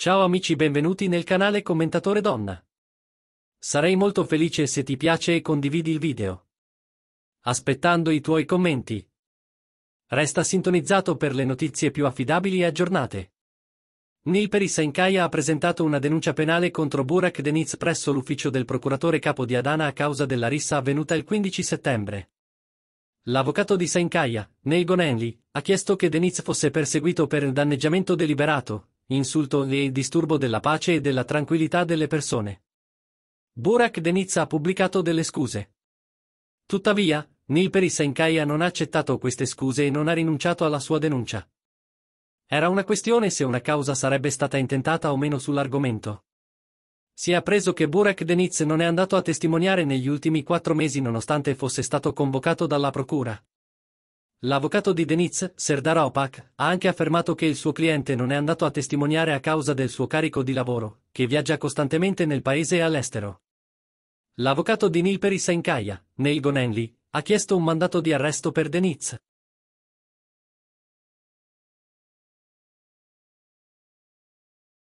Ciao amici benvenuti nel canale Commentatore Donna. Sarei molto felice se ti piace e condividi il video. Aspettando i tuoi commenti. Resta sintonizzato per le notizie più affidabili e aggiornate. Nilperi Senkaia ha presentato una denuncia penale contro Burak Deniz presso l'ufficio del procuratore capo di Adana a causa della rissa avvenuta il 15 settembre. L'avvocato di Senkaia, Neil Gonenli, ha chiesto che Deniz fosse perseguito per il danneggiamento deliberato, insulto e disturbo della pace e della tranquillità delle persone. Burak Denizza ha pubblicato delle scuse. Tuttavia, Nilperi Senkaya non ha accettato queste scuse e non ha rinunciato alla sua denuncia. Era una questione se una causa sarebbe stata intentata o meno sull'argomento. Si è appreso che Burak Deniz non è andato a testimoniare negli ultimi quattro mesi nonostante fosse stato convocato dalla procura. L'avvocato di Deniz, Serdar Opak, ha anche affermato che il suo cliente non è andato a testimoniare a causa del suo carico di lavoro, che viaggia costantemente nel paese e all'estero. L'avvocato di Nilperi Senkaia, Neil Gonenli, ha chiesto un mandato di arresto per Deniz.